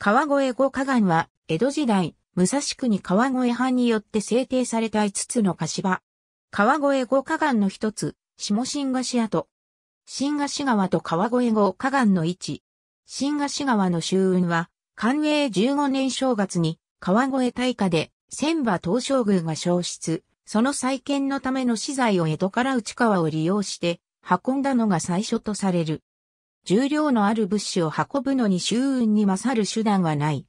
川越五河岸は、江戸時代、武蔵国川越藩によって制定された5つの柏。川越五河岸の一つ、下新河子跡。新河子川と川越五河岸の位置。新河子川の周運は、寛永15年正月に、川越大火で、千葉東照宮が消失、その再建のための資材を江戸から内川を利用して、運んだのが最初とされる。重量のある物資を運ぶのに周運に勝る手段はない。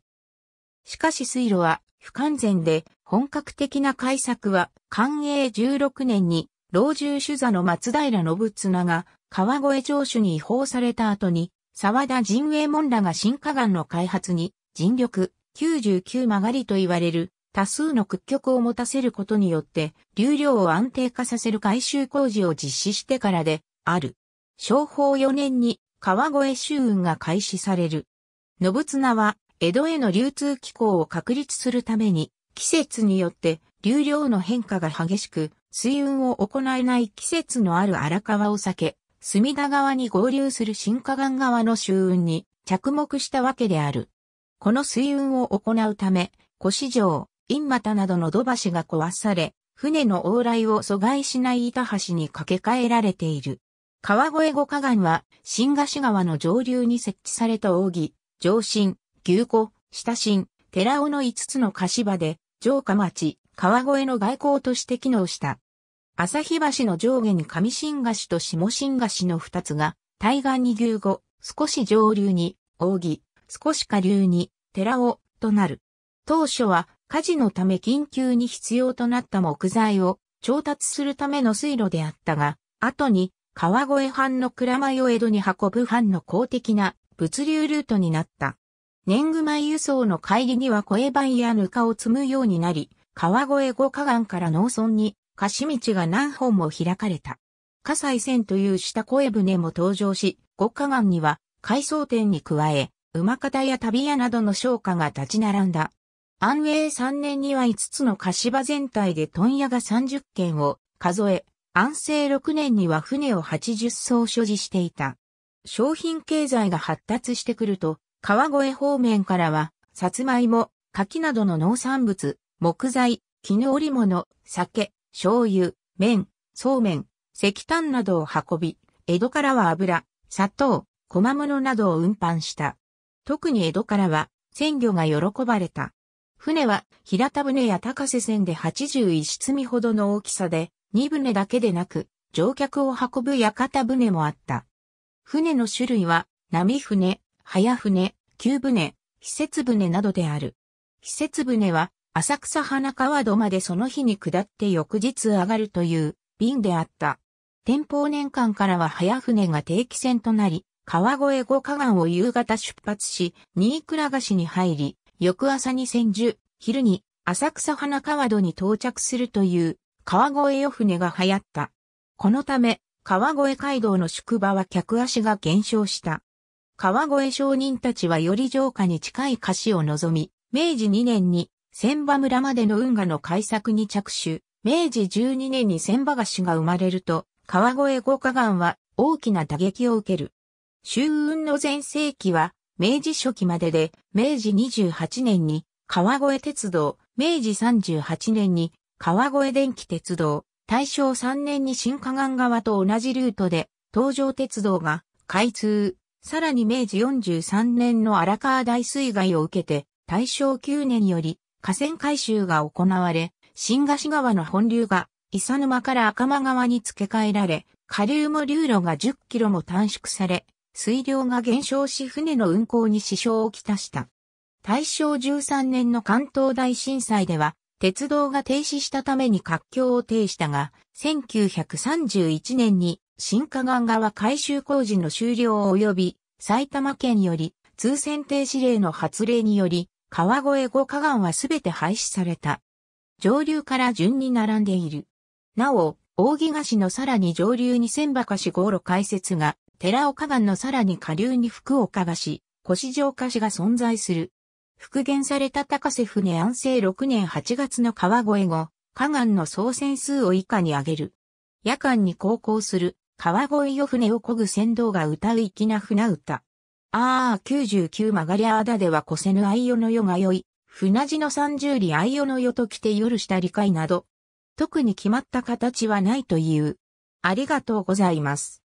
しかし水路は不完全で本格的な改作は寛永16年に老中主座の松平信綱が川越城主に違法された後に沢田陣営門らが新河岸の開発に尽力99曲がりと言われる多数の屈曲を持たせることによって流量を安定化させる改修工事を実施してからである。商法4年に川越周運が開始される。信綱は、江戸への流通機構を確立するために、季節によって流量の変化が激しく、水運を行えない季節のある荒川を避け、隅田川に合流する新河岸川の周運に着目したわけである。この水運を行うため、古市城、陰股などの土橋が壊され、船の往来を阻害しない板橋に架け替えられている。川越五河岸は、新河岸川の上流に設置された扇、上新、牛湖、下新、寺尾の5つの菓子場で、城下町、川越の外交として機能した。朝日橋の上下に上新河岸と下新河岸の2つが、対岸に牛湖、少し上流に、扇、少し下流に、寺尾、となる。当初は、火事のため緊急に必要となった木材を調達するための水路であったが、後に川越藩の蔵米を江戸に運ぶ藩の公的な物流ルートになった。年貢米輸送の帰りには小江番やぬかを積むようになり、川越五河岸から農村に貸し道が何本も開かれた。火西線という下小江船も登場し、五河岸には海藻店に加え、馬方や旅屋などの商家が立ち並んだ。安永3年には5つの貸し場全体で問屋が30軒を数え、安政6年には船を80艘所持していた。商品経済が発達してくると、川越方面からは、さつまいも、柿などの農産物、木材、絹織物、酒、醤油、麺、そうめん、石炭などを運び、江戸からは油、砂糖、小間物などを運搬した。特に江戸からは、鮮魚が喜ばれた。船は、平田船や高瀬船で81積みほどの大きさで、荷船だけでなく、乗客を運ぶ屋形船もあった。船の種類は、波船、早船、急船、施設船などである。施設船は、浅草花川戸までその日に下って翌日上がるという便であった。天保年間からは早船が定期船となり、川越五河岸を夕方出発し、新倉菓子に入り、翌朝に千住、昼に浅草花川戸に到着するという川越夜船が流行った。このため、川越街道の宿場は客足が減少した。川越商人たちはより城下に近い菓子を望み、明治2年に千葉村までの運河の開削に着手、明治12年に千葉菓子が生まれると、川越五河岸は大きな打撃を受ける。周運の前世紀は明治初期までで、明治28年に川越鉄道、明治38年に川越電気鉄道、大正3年に新河岸川と同じルートで、東上鉄道が開通。さらに明治43年の荒川大水害を受けて、大正9年より河川改修が行われ、新河岸川の本流が伊佐沼から赤間川に付け替えられ、下流も流路が10キロも短縮され、水量が減少し船の運航に支障をきたした。大正13年の関東大震災では、鉄道が停止したために活況を呈したが、1931年に新河岸川改修工事の終了及び埼玉県より通船停止令の発令により、川越五河岸はすべて廃止された。上流から順に並んでいる。なお、扇菓子のさらに上流に千葉菓子五路解説が、寺岡岸のさらに下流に福岡菓子、腰城菓子が存在する。復元された高瀬船安政6年8月の川越後、河岸の総船数を以下に上げる。夜間に航行する、川越夜船を漕ぐ船頭が歌う粋な船歌。ああ、99曲がりあだでは越せぬ愛世の世が良い、船地の三十里愛世の世と来て夜した理解など、特に決まった形はないという。ありがとうございます。